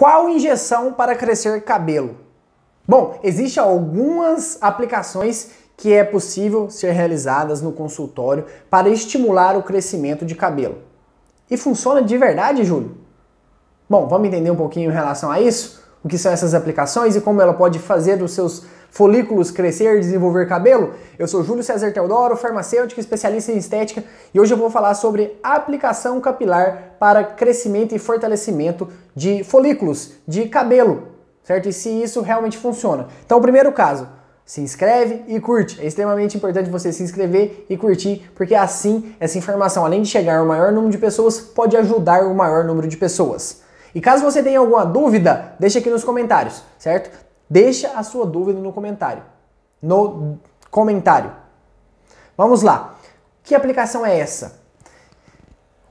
Qual injeção para crescer cabelo? Bom, existem algumas aplicações que é possível ser realizadas no consultório para estimular o crescimento de cabelo. E funciona de verdade, Júlio? Bom, vamos entender um pouquinho em relação a isso? O que são essas aplicações e como ela pode fazer dos seus folículos, crescer, desenvolver cabelo? Eu sou Júlio César Teodoro, farmacêutico especialista em estética, e hoje eu vou falar sobre aplicação capilar para crescimento e fortalecimento de folículos, de cabelo, certo? E se isso realmente funciona. Então, o primeiro caso, se inscreve e curte. É extremamente importante você se inscrever e curtir, porque assim essa informação, além de chegar ao maior número de pessoas, pode ajudar o maior número de pessoas. E caso você tenha alguma dúvida, deixa aqui nos comentários, certo? Deixa a sua dúvida no comentário. No comentário. Vamos lá. Que aplicação é essa?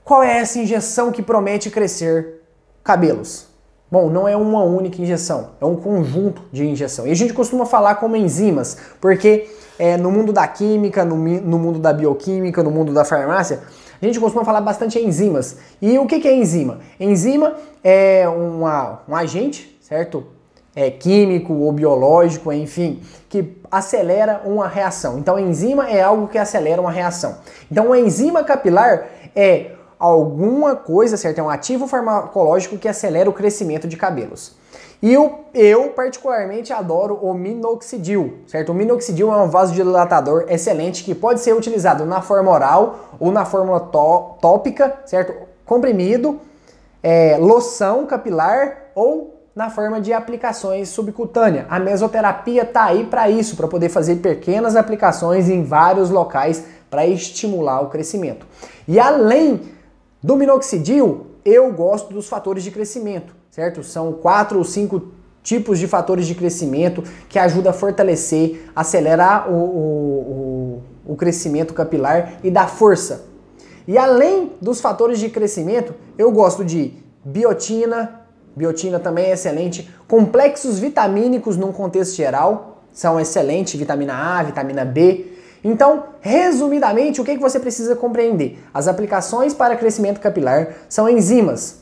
Qual é essa injeção que promete crescer cabelos? Bom, não é uma única injeção, é um conjunto de injeção. E a gente costuma falar como enzimas, porque é, no mundo da química, no, no, mundo da bioquímica, no mundo da farmácia, a gente costuma falar bastante enzimas. E o que, que é enzima? Enzima é uma, um agente, certo? é, químico ou biológico, enfim, que acelera uma reação. Então, enzima é algo que acelera uma reação. Então, a enzima capilar é alguma coisa, certo? É um ativo farmacológico que acelera o crescimento de cabelos. E eu, eu particularmente adoro o minoxidil, certo? O minoxidil é um vasodilatador excelente que pode ser utilizado na forma oral ou na forma tópica, certo? Comprimido, é, loção capilar ou na forma de aplicações subcutâneas. A mesoterapia está aí para isso, para poder fazer pequenas aplicações em vários locais para estimular o crescimento. E além do minoxidil, eu gosto dos fatores de crescimento, certo? São quatro ou cinco tipos de fatores de crescimento que ajudam a fortalecer, acelerar o, o, o, o crescimento capilar e dar força. E além dos fatores de crescimento, eu gosto de biotina, Biotina também é excelente. Complexos vitamínicos, num contexto geral, são excelentes. Vitamina A, vitamina B. Então, resumidamente, o que, é que você precisa compreender? As aplicações para crescimento capilar são enzimas.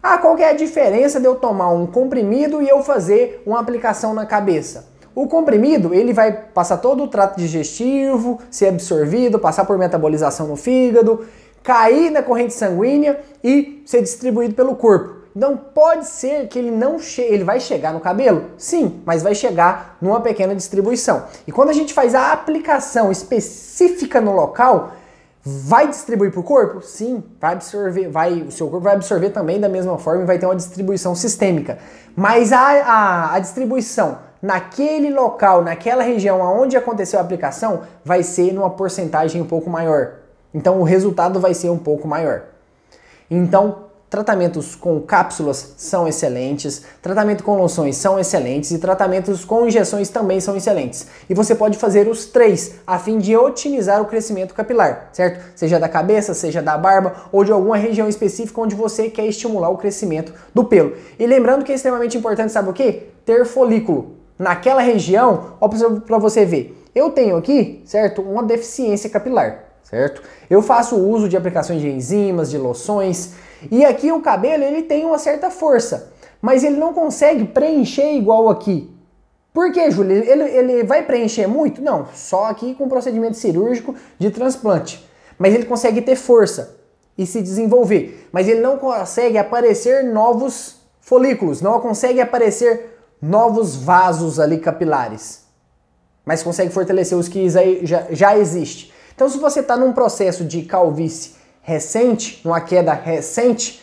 Ah, qual é a diferença de eu tomar um comprimido e eu fazer uma aplicação na cabeça? O comprimido, ele vai passar todo o trato digestivo, ser absorvido, passar por metabolização no fígado, cair na corrente sanguínea e ser distribuído pelo corpo. Então pode ser que ele não ele vai chegar no cabelo? Sim, mas vai chegar numa pequena distribuição. E quando a gente faz a aplicação específica no local, vai distribuir para o corpo? Sim, vai absorver, vai, o seu corpo vai absorver também da mesma forma e vai ter uma distribuição sistêmica. Mas a, a, a distribuição naquele local, naquela região onde aconteceu a aplicação, vai ser numa porcentagem um pouco maior. Então o resultado vai ser um pouco maior. Então Tratamentos com cápsulas são excelentes, tratamento com loções são excelentes e tratamentos com injeções também são excelentes. E você pode fazer os três a fim de otimizar o crescimento capilar, certo? Seja da cabeça, seja da barba ou de alguma região específica onde você quer estimular o crescimento do pelo. E lembrando que é extremamente importante, sabe o que? Ter folículo. Naquela região, ó, para você ver, eu tenho aqui, certo, uma deficiência capilar certo? Eu faço uso de aplicações de enzimas, de loções, e aqui o cabelo ele tem uma certa força, mas ele não consegue preencher igual aqui. Por que, Júlio? Ele, ele vai preencher muito? Não, só aqui com procedimento cirúrgico de transplante. Mas ele consegue ter força e se desenvolver, mas ele não consegue aparecer novos folículos, não consegue aparecer novos vasos ali capilares, mas consegue fortalecer os que já, já, já existe. Então, se você está num processo de calvície recente, numa queda recente,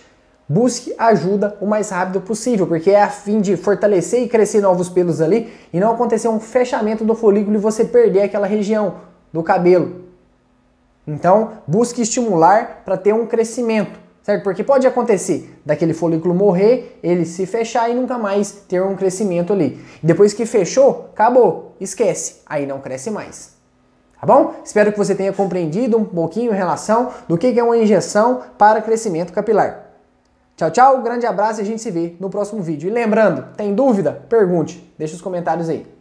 busque ajuda o mais rápido possível, porque é a fim de fortalecer e crescer novos pelos ali e não acontecer um fechamento do folículo e você perder aquela região do cabelo. Então, busque estimular para ter um crescimento, certo? Porque pode acontecer daquele folículo morrer, ele se fechar e nunca mais ter um crescimento ali. Depois que fechou, acabou, esquece, aí não cresce mais. Tá bom? Espero que você tenha compreendido um pouquinho em relação do que é uma injeção para crescimento capilar. Tchau, tchau, grande abraço e a gente se vê no próximo vídeo. E lembrando, tem dúvida? Pergunte, deixa os comentários aí.